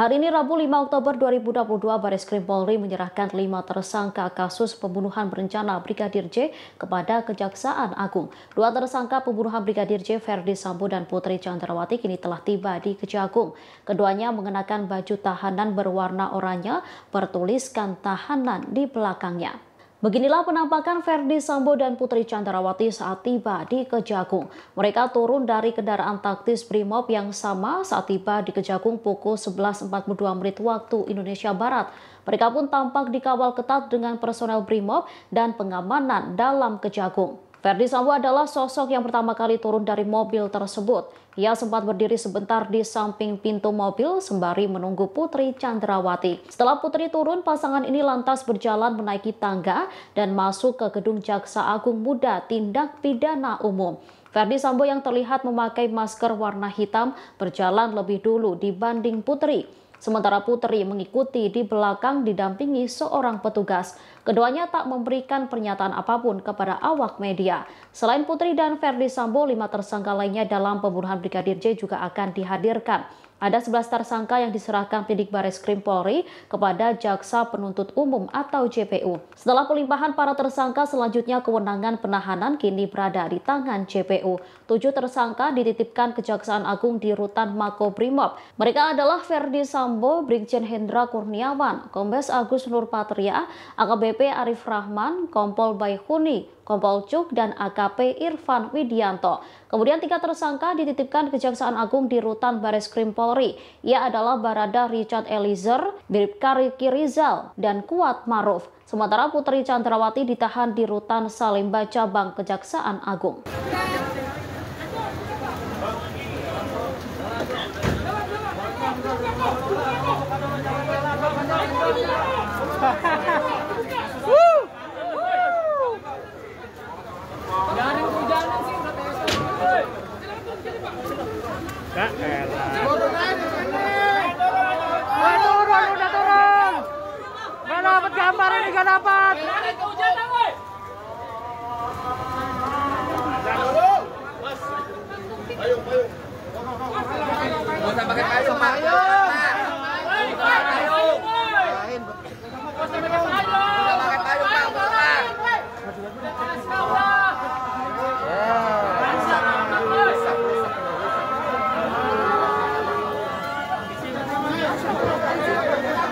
Hari ini Rabu 5 Oktober 2022 Baris Krim Polri menyerahkan lima tersangka kasus pembunuhan berencana Brigadir J kepada Kejaksaan Agung. Dua tersangka pembunuhan Brigadir J, Ferdi Sambo dan Putri Chandrawati kini telah tiba di Kejagung. Keduanya mengenakan baju tahanan berwarna oranye bertuliskan tahanan di belakangnya. Beginilah penampakan Ferdi Sambo dan Putri Chandrawati saat tiba di Kejagung. Mereka turun dari kendaraan taktis Brimob yang sama saat tiba di Kejagung pukul 11.42 menit waktu Indonesia Barat. Mereka pun tampak dikawal ketat dengan personel Brimob dan pengamanan dalam Kejagung. Verdi Sambo adalah sosok yang pertama kali turun dari mobil tersebut. Ia sempat berdiri sebentar di samping pintu mobil sembari menunggu Putri Chandrawati. Setelah Putri turun, pasangan ini lantas berjalan menaiki tangga dan masuk ke gedung Jaksa Agung Muda Tindak Pidana Umum. Verdi Sambo yang terlihat memakai masker warna hitam berjalan lebih dulu dibanding Putri. Sementara Putri mengikuti di belakang didampingi seorang petugas. Keduanya tak memberikan pernyataan apapun kepada awak media. Selain Putri dan Ferdi Sambo, lima tersangka lainnya dalam pembunuhan Brigadir J juga akan dihadirkan. Ada 11 tersangka yang diserahkan penyidik Baris Krim Polri kepada Jaksa Penuntut Umum atau JPU. Setelah pelimpahan para tersangka, selanjutnya kewenangan penahanan kini berada di tangan JPU. Tujuh tersangka dititipkan Kejaksaan Agung di Rutan Mako Brimob. Mereka adalah Ferdi Sambo, Brigjen Hendra Kurniawan, Kombes Agus Nurpatria, AKBP Arif Rahman, Kompol Baihuni, Kompol Cuk, dan AKP Irfan Widianto. Kemudian tiga tersangka dititipkan Kejaksaan Agung di Rutan Baris Krim Polri Polri. Ia adalah Barada Richard Eliezer, Bribka Riki Rizal, dan Kuat Maruf. Sementara Putri Chandrawati ditahan di rutan Salemba Cabang Kejaksaan Agung. nggak dapat. Ayo, ayo. Mau pakai payung,